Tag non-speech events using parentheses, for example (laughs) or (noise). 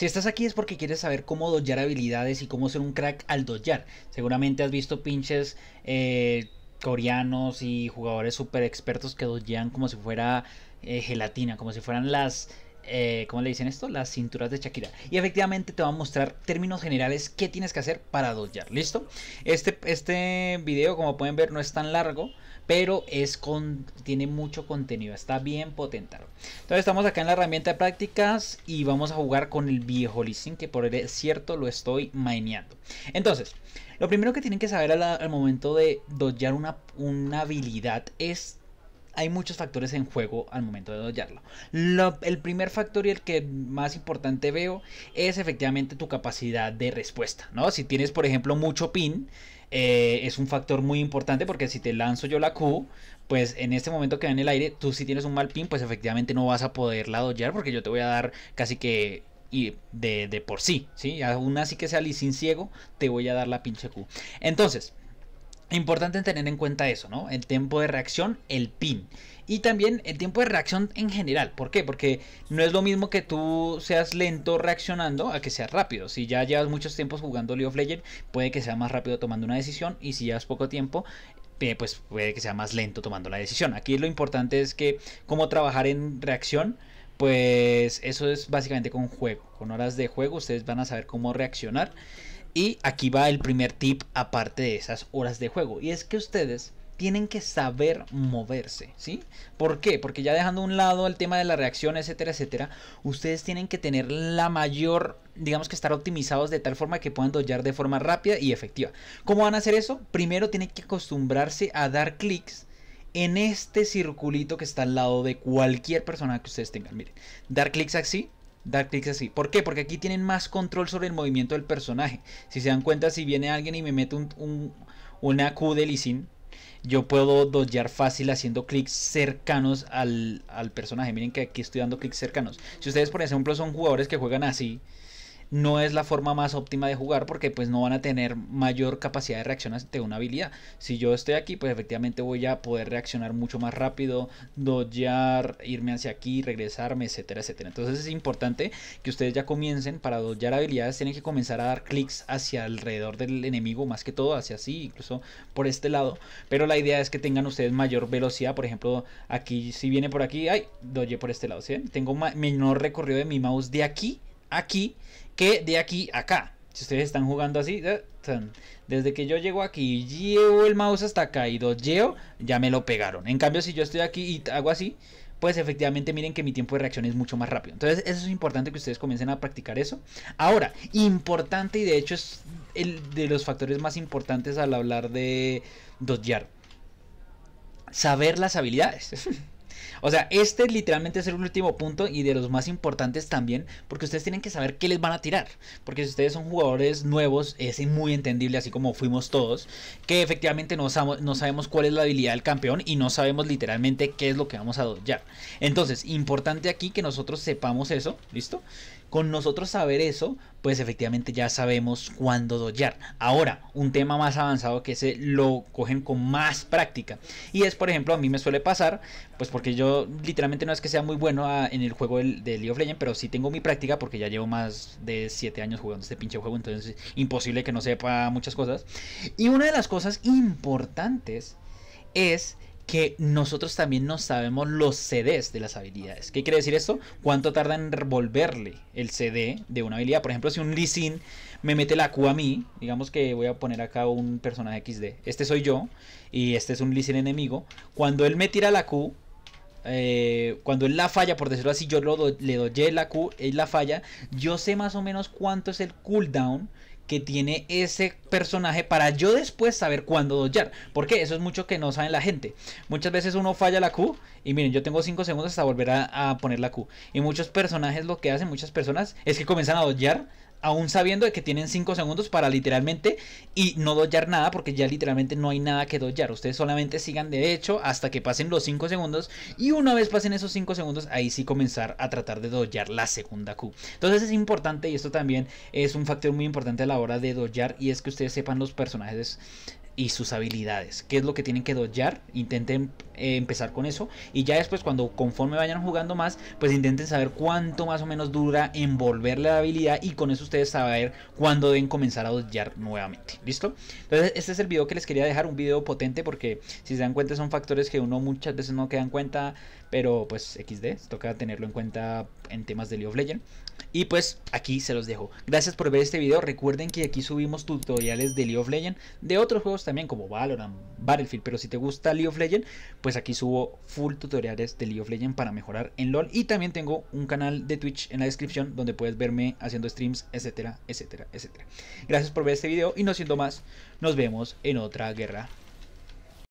Si estás aquí es porque quieres saber cómo doyar habilidades y cómo ser un crack al doyar. Seguramente has visto pinches eh, coreanos y jugadores súper expertos que doyean como si fuera eh, gelatina, como si fueran las eh, ¿cómo le dicen esto? Las cinturas de Shakira. Y efectivamente te va a mostrar términos generales qué tienes que hacer para doyar. ¿Listo? Este, este video, como pueden ver, no es tan largo, pero es con, tiene mucho contenido. Está bien potentado. Entonces estamos acá en la herramienta de prácticas y vamos a jugar con el viejo listín. que por cierto lo estoy maineando. Entonces, lo primero que tienen que saber al, momento de doyar una, una habilidad es hay muchos factores en juego al momento de doyarlo. el primer factor y el que más importante veo es efectivamente tu capacidad de respuesta, ¿no? Si tienes, por ejemplo, mucho pin, eh, es un factor muy importante porque si te lanzo yo la Q, pues en este momento que va en el aire, tú si tienes un mal pin, pues efectivamente no vas a poderla doyar porque yo te voy a dar casi que y de, por sí, ¿sí? Aún así que sea sin ciego, te voy a dar la pinche Q. Entonces, Importante tener en cuenta eso, ¿no? El tiempo de reacción, el pin. Y también el tiempo de reacción en general. ¿Por qué? Porque no es lo mismo que tú seas lento reaccionando a que seas rápido. Si ya llevas muchos tiempos jugando League of Legends, puede que sea más rápido tomando una decisión. Y si llevas poco tiempo, eh, pues puede que sea más lento tomando la decisión. Aquí lo importante es que cómo trabajar en reacción pues eso es básicamente con juego. Con horas de juego ustedes van a saber cómo reaccionar y aquí va el primer tip aparte de esas horas de juego. Y es que ustedes tienen que saber moverse, ¿sí? ¿Por qué? Porque ya dejando a un lado el tema de la reacción, etcétera, etcétera, ustedes tienen que tener la mayor, digamos que estar optimizados de tal forma que puedan doyar de forma rápida y efectiva. ¿Cómo van a hacer eso? Primero tienen que acostumbrarse a dar clics en este circulito que está al lado de cualquier persona que ustedes tengan. Miren, dar clics así dar clics así. ¿Por qué? Porque aquí tienen más control sobre el movimiento del personaje. Si se dan cuenta, si viene alguien y me mete un, una Q de Lisin, yo puedo doyar fácil haciendo clics cercanos al, al, personaje. Miren que aquí estoy dando clics cercanos. Si ustedes, por ejemplo, son jugadores que juegan así, no es la forma más óptima de jugar porque pues no van a tener mayor capacidad de reacción ante una habilidad. Si yo estoy aquí, pues efectivamente voy a poder reaccionar mucho más rápido, doyar, irme hacia aquí, regresarme, etcétera, etcétera. Entonces es importante que ustedes ya comiencen para doyar habilidades, tienen que comenzar a dar clics hacia alrededor del enemigo, más que todo hacia así, incluso por este lado. Pero la idea es que tengan ustedes mayor velocidad, por ejemplo, aquí si viene por aquí, ay, doye por este lado, ¿sí? Tengo menor recorrido de mi mouse de aquí, aquí que de aquí a acá. Si ustedes están jugando así, eh, desde que yo llego aquí y llevo el mouse hasta acá y ya me lo pegaron. En cambio, si yo estoy aquí y hago así, pues efectivamente miren que mi tiempo de reacción es mucho más rápido. Entonces eso es importante que ustedes comiencen a practicar eso. Ahora, importante y de hecho es el de los factores más importantes al hablar de yard Saber las habilidades. (laughs) O sea, este literalmente es el último punto y de los más importantes también, porque ustedes tienen que saber qué les van a tirar. Porque si ustedes son jugadores nuevos, es muy entendible, así como fuimos todos, que efectivamente no, sabemos, no sabemos cuál es la habilidad del campeón y no sabemos literalmente qué es lo que vamos a doyar Entonces, importante aquí que nosotros sepamos eso, ¿listo? Con nosotros saber eso, pues efectivamente ya sabemos cuándo doyar. Ahora, un tema más avanzado que se lo cogen con más práctica. Y es, por ejemplo, a mí me suele pasar, pues porque yo literalmente no es que sea muy bueno en el juego de, League of Legends, pero sí tengo mi práctica porque ya llevo más de 7 años jugando este pinche juego, entonces imposible que no sepa muchas cosas. Y una de las cosas importantes es que nosotros también no sabemos los CDs de las habilidades. ¿Qué quiere decir esto? ¿Cuánto tarda en revolverle el CD de una habilidad? Por ejemplo, si un Lee me mete la Q a mí, digamos que voy a poner acá un personaje XD. Este soy yo y este es un Lee enemigo. Cuando él me tira la Q, eh, cuando él la falla, por decirlo así, yo le doy la Q, él la falla. Yo sé más o menos cuánto es el cooldown que tiene ese personaje para yo después saber cuándo doyar, Porque eso es mucho que no saben la gente. Muchas veces uno falla la Q y miren, yo tengo 5 segundos hasta volver a, poner la Q. Y muchos personajes lo que hacen, muchas personas, es que comienzan a doyar aún sabiendo de que tienen 5 segundos para literalmente y no doyar nada porque ya literalmente no hay nada que doyar Ustedes solamente sigan de hecho hasta que pasen los 5 segundos y una vez pasen esos 5 segundos ahí sí comenzar a tratar de dollar la segunda Q. Entonces es importante y esto también es un factor muy importante a la hora de doyar, y es que ustedes sepan los personajes y sus habilidades, qué es lo que tienen que dodgear, intenten eh, empezar con eso y ya después cuando conforme vayan jugando más, pues intenten saber cuánto más o menos dura envolver la habilidad y con eso ustedes saber cuándo deben comenzar a dodgear nuevamente, ¿listo? Entonces este es el video que les quería dejar, un video potente porque si se dan cuenta son factores que uno muchas veces no queda en cuenta, pero pues XD, toca tenerlo en cuenta en temas de League of Legends y pues aquí se los dejo. Gracias por ver este video. Recuerden que aquí subimos tutoriales de League of Legends. De otros juegos también como Valorant, Battlefield. Pero si te gusta League of Legends, pues aquí subo full tutoriales de League of Legends para mejorar en LoL. Y también tengo un canal de Twitch en la descripción donde puedes verme haciendo streams, etcétera, etcétera, etcétera. Gracias por ver este video y no siendo más, nos vemos en otra guerra